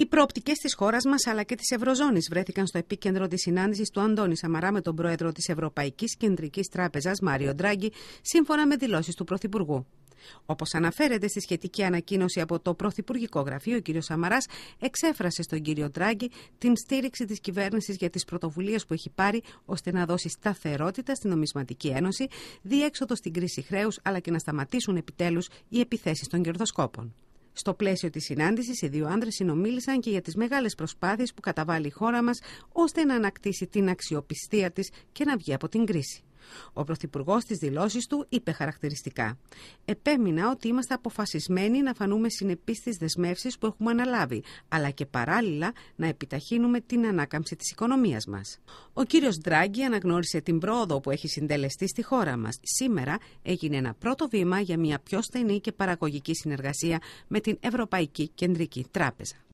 Οι προοπτικές της χώρας μας αλλά και της Ευρωζώνης βρέθηκαν στο επίκεντρο της συνάντησης του Αντώνη Σαμαρά με τον πρόεδρο της Ευρωπαϊκής Κεντρικής Τράπεζας, Μάριο Ντράγκη, σύμφωνα με δηλώσεις του Πρωθυπουργού. Όπως αναφέρεται στη σχετική ανακοίνωση από το Πρωθυπουργικό Γραφείο, ο κ. Σαμαράς εξέφρασε στον κ. Ντράγκη την στήριξη της κυβέρνησης για τις πρωτοβουλίες που έχει πάρει ώστε να δώσει σταθερότητα στην Νομισματική Ένωση, διέξοδο στην κρίση χρέους αλλά και να σταματήσουν επιτέλους οι επιθέσεις των κερδοσκόπων. Στο πλαίσιο της συνάντησης, οι δύο άντρε συνομίλησαν και για τις μεγάλες προσπάθειες που καταβάλει η χώρα μας ώστε να ανακτήσει την αξιοπιστία της και να βγει από την κρίση. Ο Πρωθυπουργός στις δηλώσεις του είπε χαρακτηριστικά. Επέμεινα ότι είμαστε αποφασισμένοι να φανούμε συνεπείς στις δεσμεύσεις που έχουμε αναλάβει, αλλά και παράλληλα να επιταχύνουμε την ανάκαμψη της οικονομίας μας. Ο κύριος Ντράγκη αναγνώρισε την πρόοδο που έχει συντελεστεί στη χώρα μας. Σήμερα έγινε ένα πρώτο βήμα για μια πιο στενή και παραγωγική συνεργασία με την Ευρωπαϊκή Κεντρική Τράπεζα.